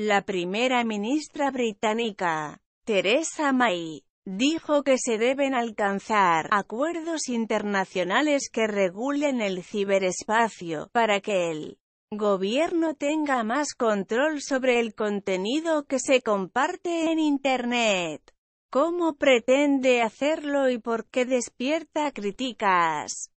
La primera ministra británica, Theresa May, dijo que se deben alcanzar acuerdos internacionales que regulen el ciberespacio, para que el gobierno tenga más control sobre el contenido que se comparte en Internet. ¿Cómo pretende hacerlo y por qué despierta críticas?